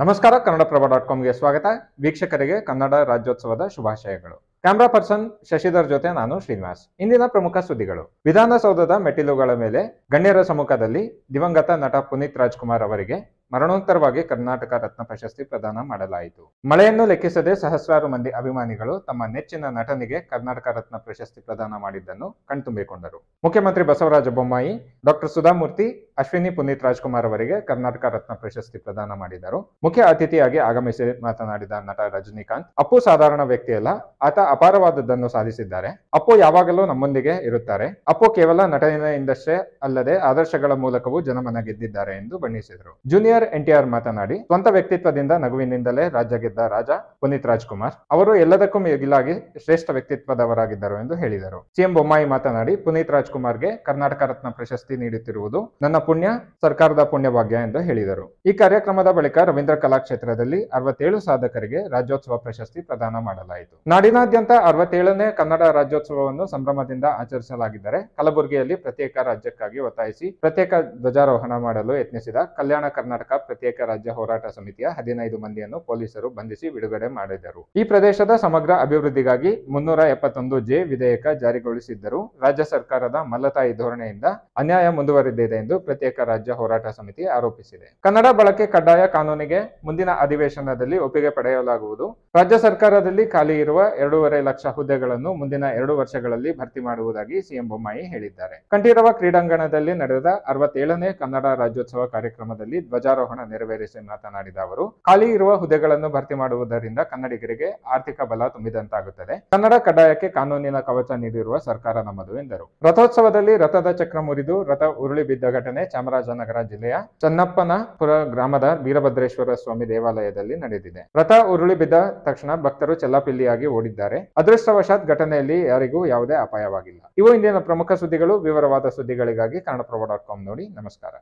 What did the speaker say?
ನಮಸ್ಕಾರ ಕನ್ನಡಪ್ರಭ ಡಾಟ್ ಕಾಮ್ಗೆ ಸ್ವಾಗತ ವೀಕ್ಷಕರಿಗೆ ಕನ್ನಡ ರಾಜ್ಯೋತ್ಸವದ ಶುಭಾಶಯಗಳು ಕ್ಯಾಮ್ರಾ ಪರ್ಸನ್ ಶಶಿಧರ್ ಜೊತೆ ನಾನು ಶ್ರೀನಿವಾಸ್ ಇಂದಿನ ಪ್ರಮುಖ ಸುದ್ದಿಗಳು ವಿಧಾನಸೌಧದ ಮೆಟ್ಟಿಲುಗಳ ಮೇಲೆ ಗಣ್ಯರ ಸಮ್ಮುಖದಲ್ಲಿ ದಿವಂಗತ ನಟ ಪುನೀತ್ ರಾಜ್ಕುಮಾರ್ ಅವರಿಗೆ ಮರಣೋತ್ತರವಾಗಿ ಕರ್ನಾಟಕ ರತ್ನ ಪ್ರಶಸ್ತಿ ಪ್ರದಾನ ಮಾಡಲಾಯಿತು ಮಳೆಯನ್ನು ಲೆಕ್ಕಿಸದೆ ಸಹಸ್ರಾರು ಮಂದಿ ಅಭಿಮಾನಿಗಳು ತಮ್ಮ ನೆಚ್ಚಿನ ನಟನಿಗೆ ಕರ್ನಾಟಕ ರತ್ನ ಪ್ರಶಸ್ತಿ ಪ್ರದಾನ ಮಾಡಿದ್ದನ್ನು ಕಣ್ತುಂಬಿಕೊಂಡರು ಮುಖ್ಯಮಂತ್ರಿ ಬಸವರಾಜ ಬೊಮ್ಮಾಯಿ ಡಾಕ್ಟರ್ ಸುಧಾಮೂರ್ತಿ ಅಶ್ವಿನಿ ಪುನೀತ್ ರಾಜ್ಕುಮಾರ್ ಅವರಿಗೆ ಕರ್ನಾಟಕ ರತ್ನ ಪ್ರಶಸ್ತಿ ಪ್ರದಾನ ಮಾಡಿದರು ಮುಖ್ಯ ಅತಿಥಿಯಾಗಿ ಆಗಮಿಸಿ ಮಾತನಾಡಿದ ನಟ ರಜನಿಕಾಂತ್ ಅಪ್ಪು ಸಾಧಾರಣ ವ್ಯಕ್ತಿಯಲ್ಲ ಆತ ಅಪಾರವಾದದ್ದನ್ನು ಸಾಧಿಸಿದ್ದಾರೆ ಅಪ್ಪು ಯಾವಾಗಲೂ ನಮ್ಮೊಂದಿಗೆ ಇರುತ್ತಾರೆ ಅಪ್ಪು ಕೇವಲ ನಟನೆಯಿಂದಷ್ಟೇ ಅಲ್ಲದೆ ಆದರ್ಶಗಳ ಮೂಲಕವೂ ಜನಮನ ಗೆದ್ದಿದ್ದಾರೆ ಎಂದು ಬಣ್ಣಿಸಿದರು ಜೂನಿಯರ್ ಎನ್ಟಿಆರ್ ಮಾತನಾಡಿ ಸ್ವಂತ ವ್ಯಕ್ತಿತ್ವದಿಂದ ನಗುವಿನಿಂದಲೇ ರಾಜ್ಯ ಗೆದ್ದ ರಾಜ ಪುನೀತ್ ರಾಜ್ಕುಮಾರ್ ಅವರು ಎಲ್ಲದಕ್ಕೂ ಮಿಗಿಲಾಗಿ ಶ್ರೇಷ್ಠ ವ್ಯಕ್ತಿತ್ವದವರಾಗಿದ್ದರು ಎಂದು ಹೇಳಿದರು ಸಿಎಂ ಬೊಮ್ಮಾಯಿ ಮಾತನಾಡಿ ಪುನೀತ್ ರಾಜ್ಕುಮಾರ್ಗೆ ಕರ್ನಾಟಕ ರತ್ನ ಪ್ರಶಸ್ತಿ ನೀಡುತ್ತಿರುವುದು ನನ್ನ ಪುಣ್ಯ ಸರ್ಕಾರದ ಪುಣ್ಯ ಭಾಗ್ಯ ಎಂದು ಹೇಳಿದರು ಈ ಕಾರ್ಯಕ್ರಮದ ಬಳಿಕ ರವೀಂದ್ರ ಕಲಾಕ್ಷೇತ್ರದಲ್ಲಿ ಅರವತ್ತೇಳು ಸಾಧಕರಿಗೆ ರಾಜ್ಯೋತ್ಸವ ಪ್ರಶಸ್ತಿ ಪ್ರದಾನ ಮಾಡಲಾಯಿತು ನಾಡಿನಾದ್ಯಂತ ಅರವತ್ತೇಳನೇ ಕನ್ನಡ ರಾಜ್ಯೋತ್ಸವವನ್ನು ಸಂಭ್ರಮದಿಂದ ಆಚರಿಸಲಾಗಿದ್ದರೆ ಕಲಬುರಗಿಯಲ್ಲಿ ಪ್ರತ್ಯೇಕ ರಾಜ್ಯಕ್ಕಾಗಿ ಒತ್ತಾಯಿಸಿ ಪ್ರತ್ಯೇಕ ಧ್ವಜಾರೋಹಣ ಮಾಡಲು ಯತ್ನಿಸಿದ ಕಲ್ಯಾಣ ಕರ್ನಾಟಕ ಪ್ರತ್ಯೇಕ ರಾಜ್ಯ ಹೋರಾಟ ಸಮಿತಿಯ ಹದಿನೈದು ಮಂದಿಯನ್ನು ಪೊಲೀಸರು ಬಂಧಿಸಿ ಬಿಡುಗಡೆ ಮಾಡಿದರು ಈ ಪ್ರದೇಶದ ಸಮಗ್ರ ಅಭಿವೃದ್ಧಿಗಾಗಿ ಮುನ್ನೂರ ಎಪ್ಪತ್ತೊಂದು ಜೆ ವಿಧೇಯಕ ಜಾರಿಗೊಳಿಸಿದ್ದರು ರಾಜ್ಯ ಸರ್ಕಾರದ ಮಲ್ಲತಾಯಿ ಧೋರಣೆಯಿಂದ ಅನ್ಯಾಯ ಮುಂದುವರೆದಿದೆ ಎಂದು ಪ್ರತ್ಯೇಕ ರಾಜ್ಯ ಹೋರಾಟ ಸಮಿತಿ ಆರೋಪಿಸಿದೆ ಕನ್ನಡ ಬಳಕೆ ಕಡ್ಡಾಯ ಕಾನೂನಿಗೆ ಮುಂದಿನ ಅಧಿವೇಶನದಲ್ಲಿ ಒಪ್ಪಿಗೆ ಪಡೆಯಲಾಗುವುದು ರಾಜ್ಯ ಸರ್ಕಾರದಲ್ಲಿ ಖಾಲಿ ಇರುವ ಎರಡೂವರೆ ಲಕ್ಷ ಹುದ್ದೆಗಳನ್ನು ಮುಂದಿನ ಎರಡು ವರ್ಷಗಳಲ್ಲಿ ಭರ್ತಿ ಮಾಡುವುದಾಗಿ ಸಿಎಂ ಬೊಮ್ಮಾಯಿ ಹೇಳಿದ್ದಾರೆ ಕಂಠೀರವ ಕ್ರೀಡಾಂಗಣದಲ್ಲಿ ನಡೆದ ಅರವತ್ತೇಳನೇ ಕನ್ನಡ ರಾಜ್ಯೋತ್ಸವ ಕಾರ್ಯಕ್ರಮದಲ್ಲಿ ಧ್ವಜಾರೋಹಣ ನೆರವೇರಿಸಿ ಮಾತನಾಡಿದ ಅವರು ಖಾಲಿ ಇರುವ ಹುದ್ದೆಗಳನ್ನು ಭರ್ತಿ ಮಾಡುವುದರಿಂದ ಕನ್ನಡಿಗರಿಗೆ ಆರ್ಥಿಕ ಬಲ ತುಂಬಿದಂತಾಗುತ್ತದೆ ಕನ್ನಡ ಕಡ್ಡಾಯಕ್ಕೆ ಕಾನೂನಿನ ಕವಚ ನೀಡಿರುವ ಸರ್ಕಾರ ನಮ್ಮದು ಎಂದರು ರಥೋತ್ಸವದಲ್ಲಿ ರಥದ ಚಕ್ರ ಮುರಿದು ರಥ ಉರುಳಿ ಬಿದ್ದ ಘಟನೆ ಚಾಮರಾಜನಗರ ಜಿಲ್ಲೆಯ ಚನ್ನಪ್ಪನಪುರ ಗ್ರಾಮದ ವೀರಭದ್ರೇಶ್ವರ ಸ್ವಾಮಿ ದೇವಾಲಯದಲ್ಲಿ ನಡೆದಿದೆ ರಥ ಉರುಳಿ ಬಿದ್ದ ತಕ್ಷಣ ಭಕ್ತರು ಚೆಲ್ಲಾಪಿಲ್ಲಿಯಾಗಿ ಓಡಿದ್ದಾರೆ ಅದೃಷ್ಟವಶಾತ್ ಘಟನೆಯಲ್ಲಿ ಯಾರಿಗೂ ಯಾವುದೇ ಅಪಾಯವಾಗಿಲ್ಲ ಇವು ಇಂದಿನ ಪ್ರಮುಖ ಸುದ್ದಿಗಳು ವಿವರವಾದ ಸುದ್ದಿಗಳಿಗಾಗಿ ಕನ್ನಡಪ್ರಭ ಡಾಟ್ ಕಾಮ್ ನೋಡಿ ನಮಸ್ಕಾರ